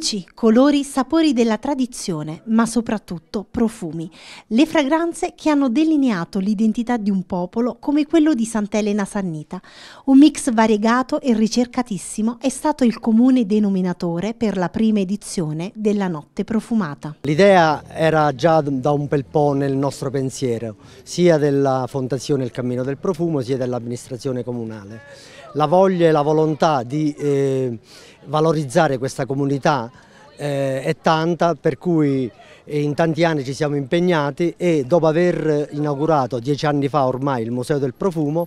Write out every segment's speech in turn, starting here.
Luci, colori, sapori della tradizione, ma soprattutto profumi. Le fragranze che hanno delineato l'identità di un popolo come quello di Sant'Elena Sannita. Un mix variegato e ricercatissimo è stato il comune denominatore per la prima edizione della Notte Profumata. L'idea era già da un bel po' nel nostro pensiero, sia della Fondazione Il Cammino del Profumo, sia dell'amministrazione comunale. La voglia e la volontà di eh, valorizzare questa comunità eh, è tanta per cui in tanti anni ci siamo impegnati e dopo aver inaugurato dieci anni fa ormai il Museo del Profumo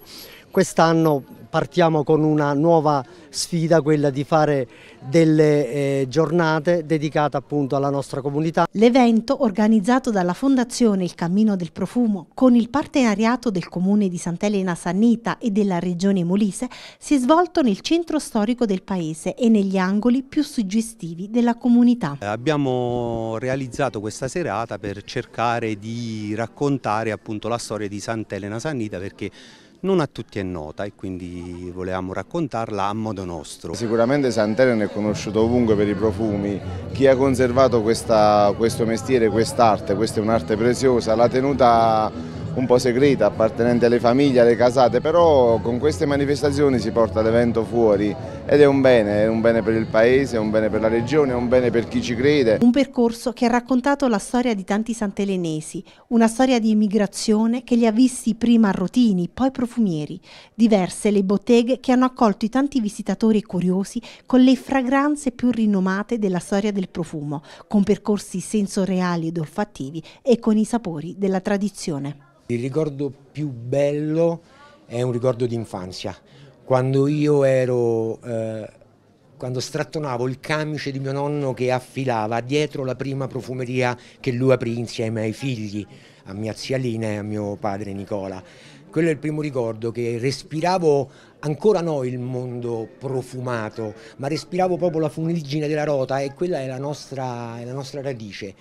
Quest'anno partiamo con una nuova sfida, quella di fare delle eh, giornate dedicate appunto alla nostra comunità. L'evento organizzato dalla Fondazione Il Cammino del Profumo con il partenariato del Comune di Sant'Elena Sannita e della Regione Molise si è svolto nel centro storico del paese e negli angoli più suggestivi della comunità. Eh, abbiamo realizzato questa serata per cercare di raccontare appunto la storia di Sant'Elena Sannita perché non a tutti è nota e quindi volevamo raccontarla a modo nostro. Sicuramente Sant'Eren è conosciuto ovunque per i profumi, chi ha conservato questa, questo mestiere, quest'arte, questa è un'arte preziosa, l'ha tenuta un po' segreta, appartenente alle famiglie, alle casate, però con queste manifestazioni si porta l'evento fuori ed è un bene, è un bene per il paese, è un bene per la regione, è un bene per chi ci crede. Un percorso che ha raccontato la storia di tanti santelenesi, una storia di immigrazione che li ha visti prima a rotini, poi profumieri, diverse le botteghe che hanno accolto i tanti visitatori curiosi con le fragranze più rinomate della storia del profumo, con percorsi sensoriali ed olfattivi e con i sapori della tradizione. Il ricordo più bello è un ricordo di infanzia, quando io ero, eh, quando strattonavo il camice di mio nonno che affilava dietro la prima profumeria che lui aprì insieme ai figli, a mia zia Lina e a mio padre Nicola. Quello è il primo ricordo che respiravo ancora no il mondo profumato, ma respiravo proprio la funigine della rota e quella è la nostra, è la nostra radice.